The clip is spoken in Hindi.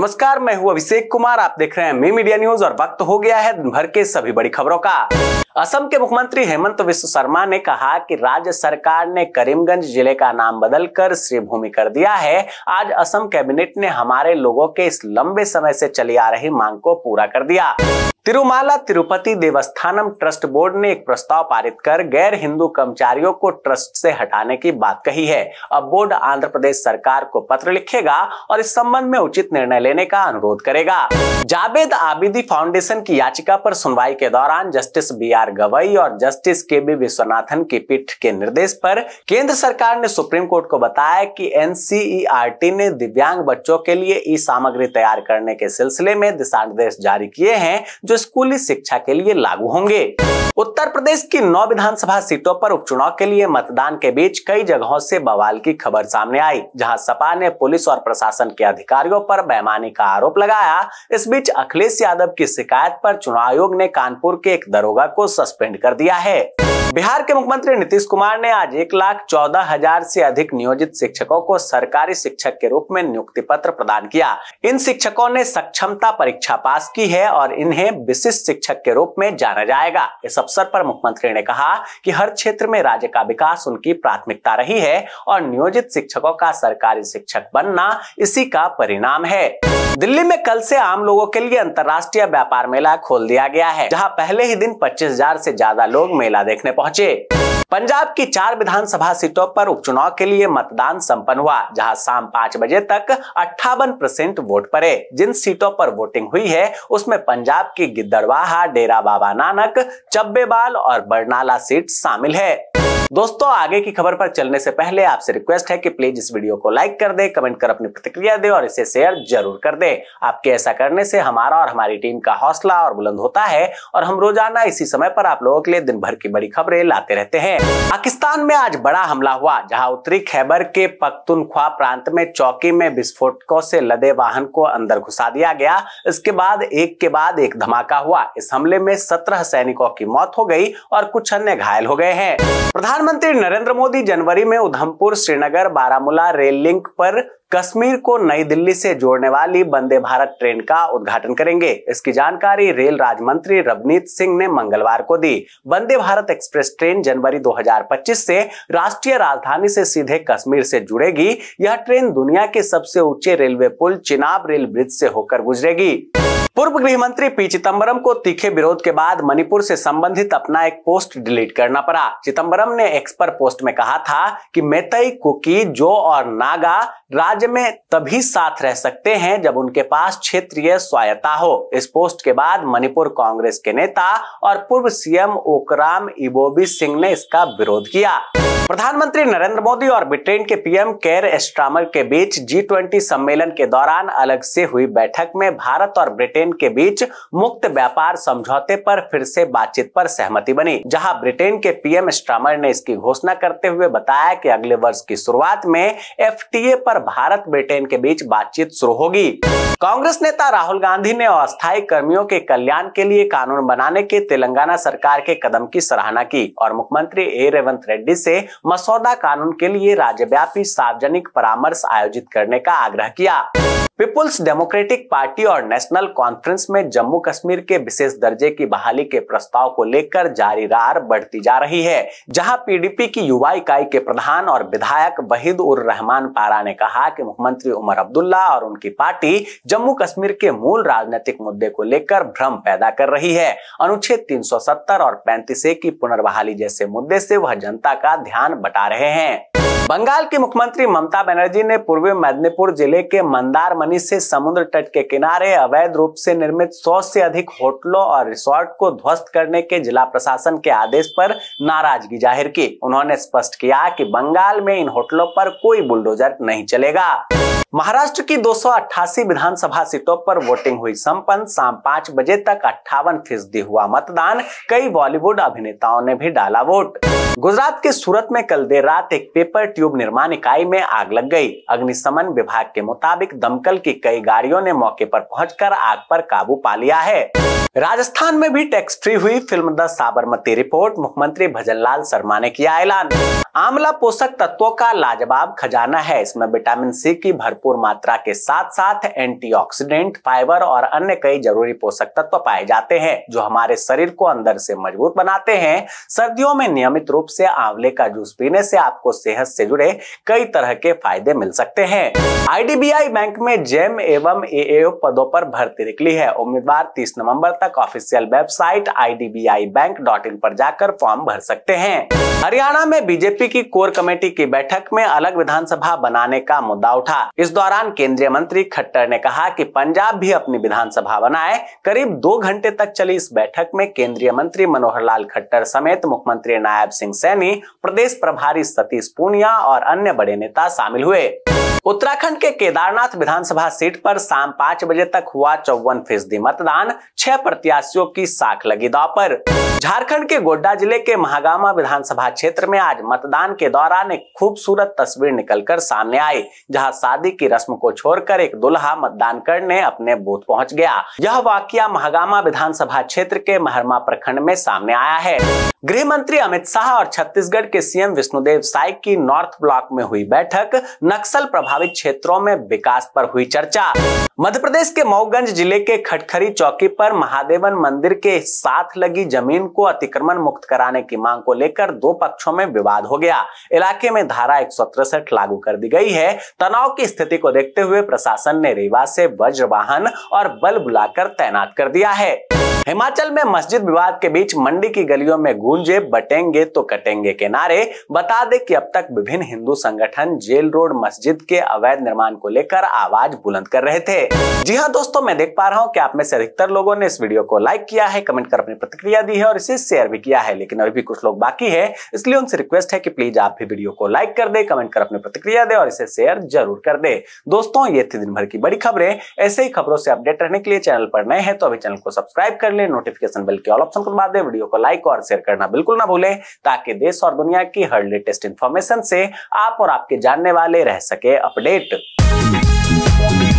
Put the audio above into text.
नमस्कार मैं हूं अभिषेक कुमार आप देख रहे हैं मी मीडिया न्यूज और वक्त हो गया है दिन भर के सभी बड़ी खबरों का असम के मुख्यमंत्री हेमंत विश्व शर्मा ने कहा कि राज्य सरकार ने करीमगंज जिले का नाम बदलकर श्रीभूमि कर दिया है आज असम कैबिनेट ने हमारे लोगों के इस लंबे समय से चली आ रही मांग को पूरा कर दिया तिरुमाला तिरुपति देवस्थानम ट्रस्ट बोर्ड ने एक प्रस्ताव पारित कर गैर हिंदू कर्मचारियों को ट्रस्ट से हटाने की बात कही है अब बोर्ड आंध्र प्रदेश सरकार को पत्र लिखेगा और इस संबंध में उचित निर्णय लेने का अनुरोध करेगा जावेद आबिदी फाउंडेशन की याचिका पर सुनवाई के दौरान जस्टिस बी आर गवई और जस्टिस के बी विश्वनाथन की पीठ के निर्देश पर केंद्र सरकार ने सुप्रीम कोर्ट को बताया कि एनसीईआरटी ने दिव्यांग बच्चों के लिए ई सामग्री तैयार करने के सिलसिले में दिशा निर्देश जारी किए हैं जो स्कूली शिक्षा के लिए लागू होंगे उत्तर प्रदेश की नौ विधानसभा सीटों पर उपचुनाव के लिए मतदान के बीच कई जगहों से बवाल की खबर सामने आई जहां सपा ने पुलिस और प्रशासन के अधिकारियों पर बेमानी का आरोप लगाया इस बीच अखिलेश यादव की शिकायत पर चुनाव आयोग ने कानपुर के एक दरोगा को सस्पेंड कर दिया है बिहार के मुख्यमंत्री नीतीश कुमार ने आज एक लाख चौदह हजार से अधिक नियोजित शिक्षकों को सरकारी शिक्षक के रूप में नियुक्ति पत्र प्रदान किया इन शिक्षकों ने सक्षमता परीक्षा पास की है और इन्हें विशिष्ट शिक्षक के रूप में जाना जाएगा इस अवसर पर मुख्यमंत्री ने कहा कि हर क्षेत्र में राज्य का विकास उनकी प्राथमिकता रही है और नियोजित शिक्षकों का सरकारी शिक्षक बनना इसी का परिणाम है दिल्ली में कल से आम लोगों के लिए अंतर्राष्ट्रीय व्यापार मेला खोल दिया गया है जहां पहले ही दिन 25,000 से ज्यादा लोग मेला देखने पहुंचे पंजाब की चार विधानसभा सीटों पर उपचुनाव के लिए मतदान संपन्न हुआ जहां शाम पाँच बजे तक अट्ठावन परसेंट वोट पड़े जिन सीटों पर वोटिंग हुई है उसमें पंजाब की गिद्दड़वाहा डेरा बाबा नानक चब्बेबाल और बरनाला सीट शामिल है दोस्तों आगे की खबर पर चलने से पहले आपसे रिक्वेस्ट है कि प्लीज इस वीडियो को लाइक कर दे कमेंट कर अपनी प्रतिक्रिया दे और इसे शेयर जरूर कर दे आपके ऐसा करने से हमारा और हमारी टीम का हौसला और बुलंद होता है और हम रोजाना इसी समय पर आप लोगों के लिए दिन भर की बड़ी खबरें लाते रहते हैं पाकिस्तान में आज बड़ा हमला हुआ जहाँ उत्तरी खैबर के पख्तुनख्वा प्रांत में चौकी में विस्फोटकों से लदे वाहन को अंदर घुसा दिया गया इसके बाद एक के बाद एक धमाका हुआ इस हमले में सत्रह सैनिकों की मौत हो गई और कुछ अन्य घायल हो गए हैं प्रधान प्रधानमंत्री नरेंद्र मोदी जनवरी में उधमपुर श्रीनगर बारामूला रेल लिंक पर कश्मीर को नई दिल्ली से जोड़ने वाली वंदे भारत ट्रेन का उद्घाटन करेंगे इसकी जानकारी रेल राज्य मंत्री रवनीत सिंह ने मंगलवार को दी वंदे भारत एक्सप्रेस ट्रेन जनवरी 2025 से राष्ट्रीय राजधानी से सीधे कश्मीर से जुड़ेगी यह ट्रेन दुनिया के सबसे ऊंचे रेलवे पुल चिनाब रेल ब्रिज से होकर गुजरेगी पूर्व गृह मंत्री पी चिदम्बरम को तीखे विरोध के बाद मणिपुर से संबंधित अपना एक पोस्ट डिलीट करना पड़ा चिदम्बरम ने एक्सपर पोस्ट में कहा था कि मेतई कुकी जो और नागा राज्य में तभी साथ रह सकते हैं जब उनके पास क्षेत्रीय स्वायत्ता हो इस पोस्ट के बाद मणिपुर कांग्रेस के नेता और पूर्व सीएम ओकराम इबोबी सिंह ने इसका विरोध किया प्रधानमंत्री नरेंद्र मोदी और ब्रिटेन के पीएम केयर एस्ट्रामर के बीच जी ट्वेंटी सम्मेलन के दौरान अलग से हुई बैठक में भारत और ब्रिटेन के बीच मुक्त व्यापार समझौते पर फिर से बातचीत पर सहमति बनी जहां ब्रिटेन के पीएम एस्ट्रामर ने इसकी घोषणा करते हुए बताया कि अगले वर्ष की शुरुआत में एफटीए पर भारत ब्रिटेन के बीच बातचीत शुरू होगी कांग्रेस नेता राहुल गांधी ने अस्थायी कर्मियों के कल्याण के लिए कानून बनाने के तेलंगाना सरकार के कदम की सराहना की और मुख्यमंत्री ए रेवंत रेड्डी से मसौदा कानून के लिए राज्यव्यापी सार्वजनिक परामर्श आयोजित करने का आग्रह किया पीपुल्स डेमोक्रेटिक पार्टी और नेशनल कॉन्फ्रेंस में जम्मू कश्मीर के विशेष दर्जे की बहाली के प्रस्ताव को लेकर जारी रार बढ़ती जा रही है जहां पीडीपी की युवा इकाई के प्रधान और विधायक वहीद उर रहमान पारा ने कहा कि मुख्यमंत्री उमर अब्दुल्ला और उनकी पार्टी जम्मू कश्मीर के मूल राजनीतिक मुद्दे को लेकर भ्रम पैदा कर रही है अनुच्छेद तीन और पैंतीस की पुनर्बहाली जैसे मुद्दे से वह जनता का ध्यान बटा रहे हैं बंगाल की मुख्यमंत्री ममता बनर्जी ने पूर्वी मेदनीपुर जिले के मंदार मनी से समुद्र तट के किनारे अवैध रूप से निर्मित सौ से अधिक होटलों और रिसोर्ट को ध्वस्त करने के जिला प्रशासन के आदेश पर नाराजगी जाहिर की उन्होंने स्पष्ट किया कि बंगाल में इन होटलों पर कोई बुलडोजर नहीं चलेगा महाराष्ट्र की दो विधानसभा सीटों पर वोटिंग हुई संपन्न शाम पांच बजे तक अट्ठावन फीसदी हुआ मतदान कई बॉलीवुड अभिनेताओं ने भी डाला वोट गुजरात के सूरत में कल देर रात एक पेपर ट्यूब निर्माण इकाई में आग लग गई अग्निशमन विभाग के मुताबिक दमकल की कई गाड़ियों ने मौके पर पहुंचकर आग पर काबू पा लिया है राजस्थान में भी टैक्स फ्री हुई फिल्म द साबरमती रिपोर्ट मुख्यमंत्री भजनलाल शर्मा ने किया ऐलान आंवला पोषक तत्वों का लाजवाब खजाना है इसमें विटामिन सी की भरपूर मात्रा के साथ साथ एंटीऑक्सीडेंट, फाइबर और अन्य कई जरूरी पोषक तत्व पाए जाते हैं जो हमारे शरीर को अंदर से मजबूत बनाते हैं सर्दियों में नियमित रूप से आंवले का जूस पीने से आपको सेहत से जुड़े कई तरह के फायदे मिल सकते हैं आई बैंक में जेम एवं ए पदों पर भर्ती निकली है उम्मीदवार तीस नवम्बर तक ऑफिशियल वेबसाइट आई पर जाकर फॉर्म भर सकते हैं हरियाणा में बीजेपी की कोर कमेटी की बैठक में अलग विधानसभा बनाने का मुद्दा उठा इस दौरान केंद्रीय मंत्री खट्टर ने कहा कि पंजाब भी अपनी विधानसभा बनाए करीब दो घंटे तक चली इस बैठक में केंद्रीय मंत्री मनोहर लाल खट्टर समेत मुख्यमंत्री नायब सिंह सैनी प्रदेश प्रभारी सतीश पूनिया और अन्य बड़े नेता शामिल हुए उत्तराखंड के केदारनाथ विधानसभा सीट पर शाम पांच बजे तक हुआ चौवन फीसदी मतदान छह प्रत्याशियों की साख लगी दाव पर झारखंड के गोड्डा जिले के महागामा विधानसभा क्षेत्र में आज मतदान के दौरान एक खूबसूरत तस्वीर निकलकर सामने आई जहां शादी की रस्म को छोड़कर एक दुल्हा मतदान करने अपने बूथ पहुंच गया यह वाक्य महागामा विधानसभा क्षेत्र के महरमा प्रखंड में सामने आया है गृह मंत्री अमित शाह और छत्तीसगढ़ के सीएम विष्णुदेव साय की नॉर्थ ब्लॉक में हुई बैठक नक्सल प्रभावित क्षेत्रों में विकास पर हुई चर्चा मध्य प्रदेश के मऊगंज जिले के खटखरी चौकी पर महादेवन मंदिर के साथ लगी जमीन को अतिक्रमण मुक्त कराने की मांग को लेकर दो पक्षों में विवाद हो गया इलाके में धारा एक लागू कर दी गई है तनाव की स्थिति को देखते हुए प्रशासन ने रेवा से वाहन और बल बुलाकर तैनात कर दिया है हिमाचल में मस्जिद विवाद के बीच मंडी की गलियों में गूंजे बटेंगे तो कटेंगे के नारे बता दे कि अब तक विभिन्न हिंदू संगठन जेल रोड मस्जिद के अवैध निर्माण को लेकर आवाज बुलंद कर रहे थे जी हाँ दोस्तों मैं देख पा रहा हूँ कि आप में से अधिकतर लोगों ने इस वीडियो को लाइक किया है कमेंट कर अपनी प्रतिक्रिया दी है और इसे शेयर भी किया है लेकिन अभी भी कुछ लोग बाकी है इसलिए उनसे रिक्वेस्ट है की प्लीज आप भी वीडियो को लाइक कर दे कमेंट कर अपनी प्रतिक्रिया दे और इसे शेयर जरूर कर दे दोस्तों ये थी दिन भर की बड़ी खबरें ऐसे ही खबरों से अपडेट रहने के लिए चैनल पर नए हैं तो अभी चैनल को सब्सक्राइब कर लिए नोटिफिकेशन बिल के ऑल ऑप्शन को दबा दें वीडियो को लाइक और शेयर करना बिल्कुल ना भूलें ताकि देश और दुनिया की हर लेटेस्ट इन्फॉर्मेशन से आप और आपके जानने वाले रह सके अपडेट